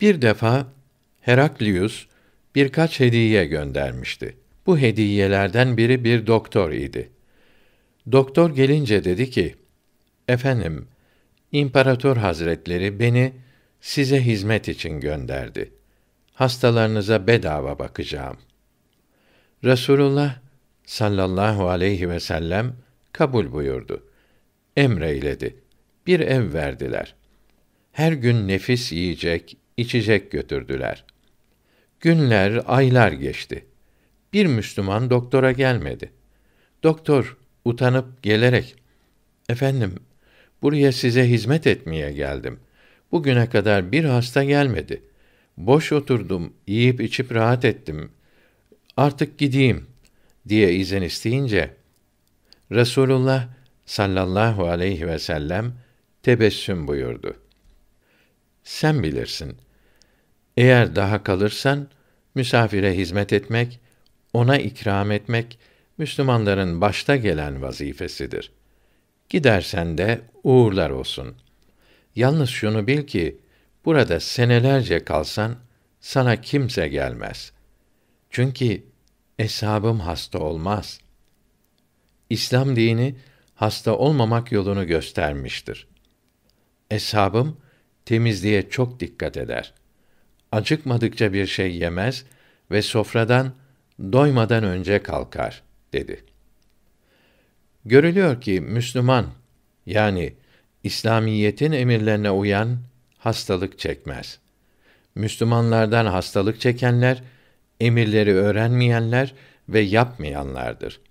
Bir defa Heraklius birkaç hediye göndermişti. Bu hediyelerden biri bir doktor idi. Doktor gelince dedi ki: "Efendim, İmparator Hazretleri beni size hizmet için gönderdi. Hastalarınıza bedava bakacağım." Resulullah sallallahu aleyhi ve sellem kabul buyurdu. Emreyledi. Bir ev verdiler. Her gün nefis yiyecek, içecek götürdüler. Günler, aylar geçti. Bir Müslüman doktora gelmedi. Doktor utanıp gelerek "Efendim, buraya size hizmet etmeye geldim. Bugüne kadar bir hasta gelmedi. Boş oturdum, yiyip içip rahat ettim. Artık gideyim." diye izin isteyince Resulullah sallallahu aleyhi ve sellem tebessüm buyurdu. Sen bilirsin.'' Eğer daha kalırsan misafire hizmet etmek, ona ikram etmek Müslümanların başta gelen vazifesidir. Gidersen de uğurlar olsun. Yalnız şunu bil ki burada senelerce kalsan sana kimse gelmez. Çünkü hesabım hasta olmaz. İslam dini hasta olmamak yolunu göstermiştir. Eshabım temizliğe çok dikkat eder acıkmadıkça bir şey yemez ve sofradan doymadan önce kalkar dedi. Görülüyor ki Müslüman yani İslamiyetin emirlerine uyan hastalık çekmez. Müslümanlardan hastalık çekenler emirleri öğrenmeyenler ve yapmayanlardır.